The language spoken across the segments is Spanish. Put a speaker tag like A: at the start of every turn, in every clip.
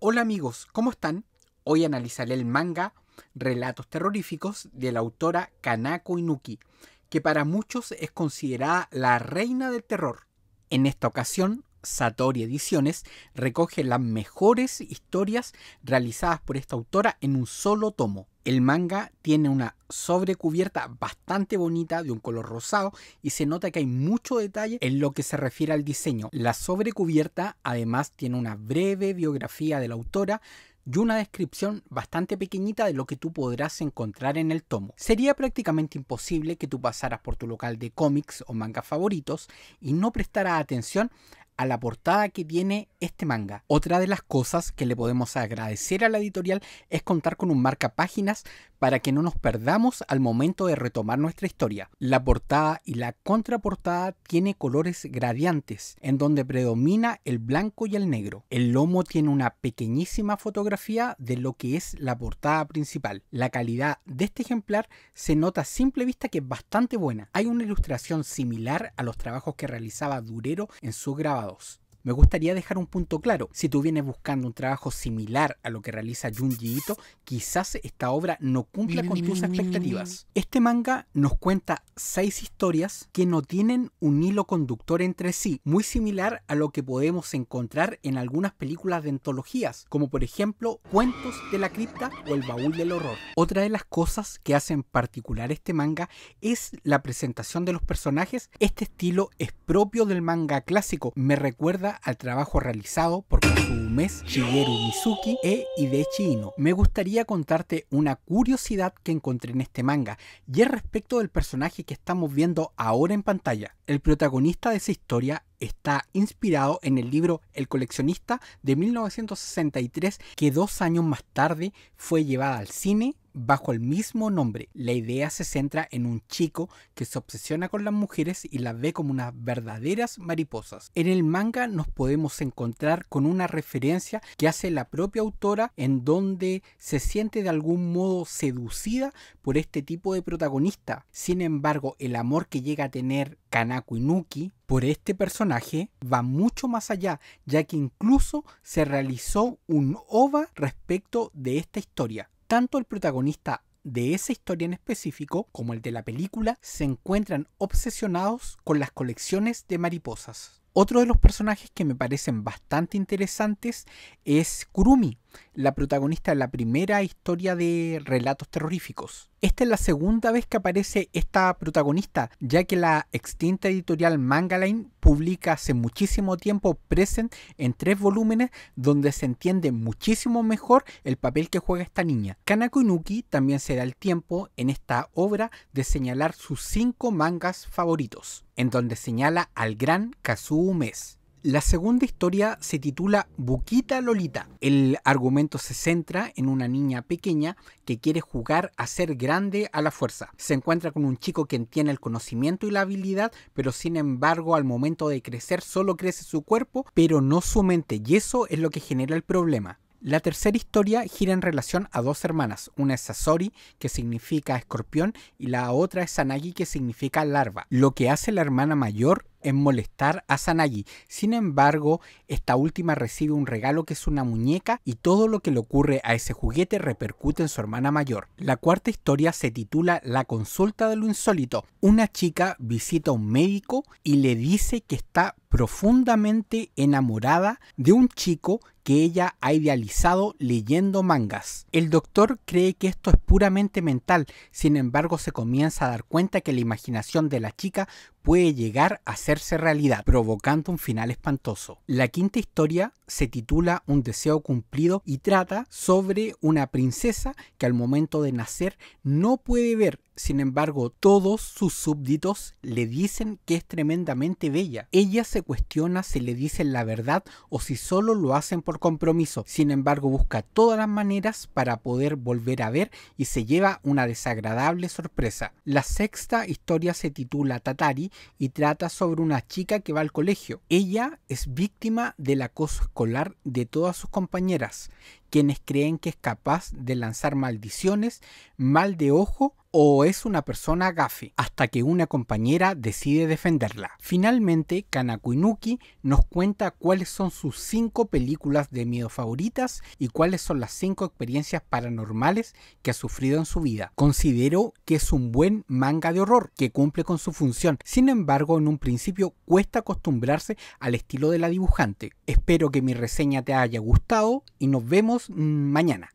A: Hola amigos, ¿cómo están? Hoy analizaré el manga Relatos Terroríficos de la autora Kanako Inuki, que para muchos es considerada la reina del terror. En esta ocasión, Satori Ediciones recoge las mejores historias realizadas por esta autora en un solo tomo. El manga tiene una sobrecubierta bastante bonita de un color rosado y se nota que hay mucho detalle en lo que se refiere al diseño. La sobrecubierta además tiene una breve biografía de la autora y una descripción bastante pequeñita de lo que tú podrás encontrar en el tomo. Sería prácticamente imposible que tú pasaras por tu local de cómics o mangas favoritos y no prestaras atención a la portada que tiene este manga. Otra de las cosas que le podemos agradecer a la editorial es contar con un marca páginas para que no nos perdamos al momento de retomar nuestra historia. La portada y la contraportada tiene colores gradientes, en donde predomina el blanco y el negro. El lomo tiene una pequeñísima fotografía de lo que es la portada principal. La calidad de este ejemplar se nota a simple vista que es bastante buena. Hay una ilustración similar a los trabajos que realizaba Durero en sus grabados. Me gustaría dejar un punto claro. Si tú vienes buscando un trabajo similar a lo que realiza Junji Ito, quizás esta obra no cumpla con tus expectativas. Este manga nos cuenta seis historias que no tienen un hilo conductor entre sí, muy similar a lo que podemos encontrar en algunas películas de antologías, como por ejemplo Cuentos de la Cripta o El Baúl del Horror. Otra de las cosas que hacen particular este manga es la presentación de los personajes. Este estilo es propio del manga clásico, me recuerda al trabajo realizado por Kazumes, Shigeru Mizuki e Hidechi Ino. Me gustaría contarte una curiosidad que encontré en este manga y es respecto del personaje que estamos viendo ahora en pantalla. El protagonista de esa historia está inspirado en el libro El coleccionista de 1963 que dos años más tarde fue llevada al cine bajo el mismo nombre. La idea se centra en un chico que se obsesiona con las mujeres y las ve como unas verdaderas mariposas. En el manga nos podemos encontrar con una referencia que hace la propia autora en donde se siente de algún modo seducida por este tipo de protagonista. Sin embargo, el amor que llega a tener Kanako Inuki por este personaje va mucho más allá, ya que incluso se realizó un OVA respecto de esta historia tanto el protagonista de esa historia en específico como el de la película se encuentran obsesionados con las colecciones de mariposas. Otro de los personajes que me parecen bastante interesantes es Kurumi, la protagonista de la primera historia de relatos terroríficos. Esta es la segunda vez que aparece esta protagonista, ya que la extinta editorial Mangaline publica hace muchísimo tiempo Present en tres volúmenes donde se entiende muchísimo mejor el papel que juega esta niña. Kanako Inuki también se da el tiempo en esta obra de señalar sus cinco mangas favoritos, en donde señala al gran Kazuo Mes. La segunda historia se titula Buquita Lolita. El argumento se centra en una niña pequeña que quiere jugar a ser grande a la fuerza. Se encuentra con un chico quien tiene el conocimiento y la habilidad, pero sin embargo al momento de crecer solo crece su cuerpo, pero no su mente, y eso es lo que genera el problema. La tercera historia gira en relación a dos hermanas, una es Sasori, que significa escorpión, y la otra es Sanagi, que significa larva. Lo que hace la hermana mayor en molestar a Sanagi. Sin embargo, esta última recibe un regalo que es una muñeca y todo lo que le ocurre a ese juguete repercute en su hermana mayor. La cuarta historia se titula La consulta de lo insólito. Una chica visita a un médico y le dice que está profundamente enamorada de un chico que ella ha idealizado leyendo mangas. El doctor cree que esto es puramente mental, sin embargo se comienza a dar cuenta que la imaginación de la chica puede llegar a hacerse realidad, provocando un final espantoso. La quinta historia se titula Un deseo cumplido y trata sobre una princesa que al momento de nacer no puede ver sin embargo, todos sus súbditos le dicen que es tremendamente bella. Ella se cuestiona si le dicen la verdad o si solo lo hacen por compromiso. Sin embargo, busca todas las maneras para poder volver a ver y se lleva una desagradable sorpresa. La sexta historia se titula Tatari y trata sobre una chica que va al colegio. Ella es víctima del acoso escolar de todas sus compañeras, quienes creen que es capaz de lanzar maldiciones, mal de ojo o es una persona gafe, hasta que una compañera decide defenderla. Finalmente, Kanakuinuki nos cuenta cuáles son sus 5 películas de miedo favoritas y cuáles son las 5 experiencias paranormales que ha sufrido en su vida. Considero que es un buen manga de horror que cumple con su función. Sin embargo, en un principio cuesta acostumbrarse al estilo de la dibujante. Espero que mi reseña te haya gustado y nos vemos mm, mañana.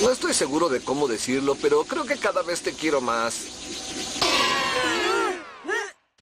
A: No estoy seguro de cómo decirlo, pero creo que cada vez te quiero más.